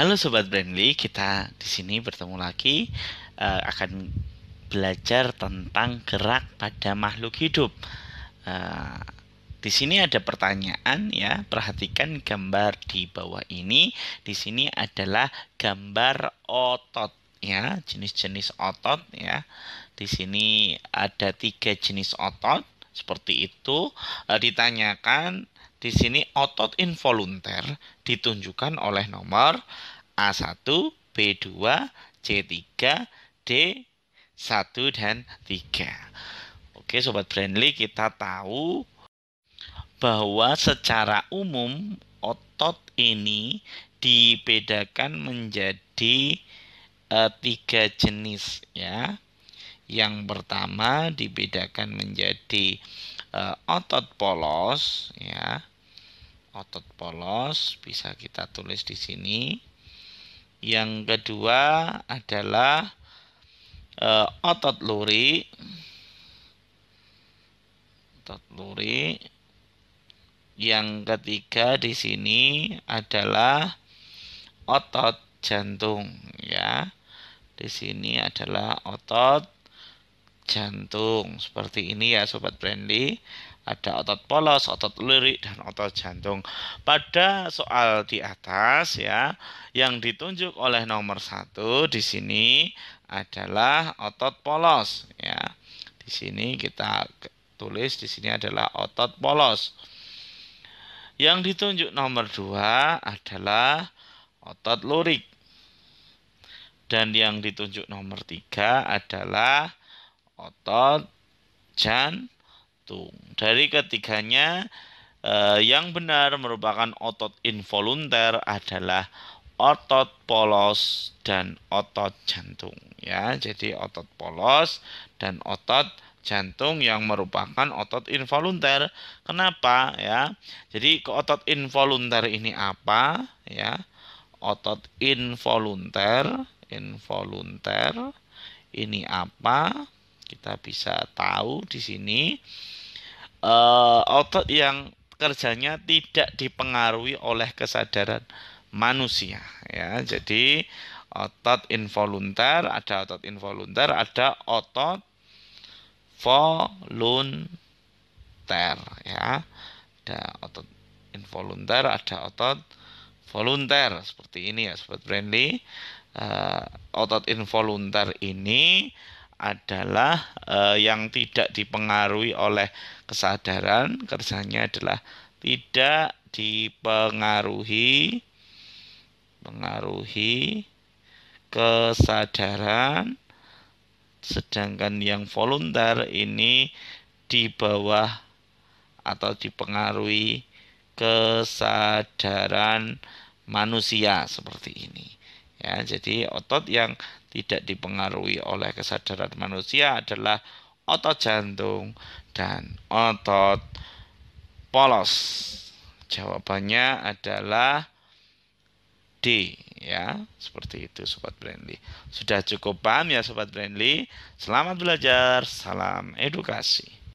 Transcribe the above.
Halo sobat Brandly, kita di sini bertemu lagi uh, akan belajar tentang gerak pada makhluk hidup. Uh, di sini ada pertanyaan ya, perhatikan gambar di bawah ini. Di sini adalah gambar otot ya, jenis-jenis otot ya. Di sini ada tiga jenis otot seperti itu. Uh, ditanyakan di sini otot involunter ditunjukkan oleh nomor A1, B2, C3, D1 dan 3. Oke, sobat Brandly, kita tahu bahwa secara umum otot ini dibedakan menjadi e, tiga jenis ya. Yang pertama dibedakan menjadi e, otot polos ya. Otot polos bisa kita tulis di sini yang kedua adalah e, otot luri. Otot luri. Yang ketiga di sini adalah otot jantung ya. Di sini adalah otot jantung. Seperti ini ya sobat Brandy ada otot polos, otot lirik dan otot jantung. Pada soal di atas ya, yang ditunjuk oleh nomor satu di sini adalah otot polos ya. Di sini kita tulis di sini adalah otot polos. Yang ditunjuk nomor dua adalah otot lurik. Dan yang ditunjuk nomor tiga adalah otot jantung satu Dari ketiganya eh, yang benar merupakan otot involunter adalah otot polos dan otot jantung ya. Jadi otot polos dan otot jantung yang merupakan otot involunter. Kenapa ya? Jadi ke otot involunter ini apa ya? Otot involunter, involunter ini apa? Kita bisa tahu di sini uh, otot yang kerjanya tidak dipengaruhi oleh kesadaran manusia ya jadi otot involuntar ada otot involuntar ada otot volunter ya ada otot involuntar ada otot volunter seperti ini ya sobat friendly uh, otot involunter ini adalah uh, yang tidak dipengaruhi oleh kesadaran, kerjanya adalah tidak dipengaruhi pengaruhi kesadaran sedangkan yang voluntar ini di bawah atau dipengaruhi kesadaran manusia seperti ini ya jadi otot yang tidak dipengaruhi oleh kesadaran manusia adalah otot jantung dan otot polos. Jawabannya adalah D ya, seperti itu sobat Brandly. Sudah cukup paham ya sobat Brandly? Selamat belajar, salam edukasi.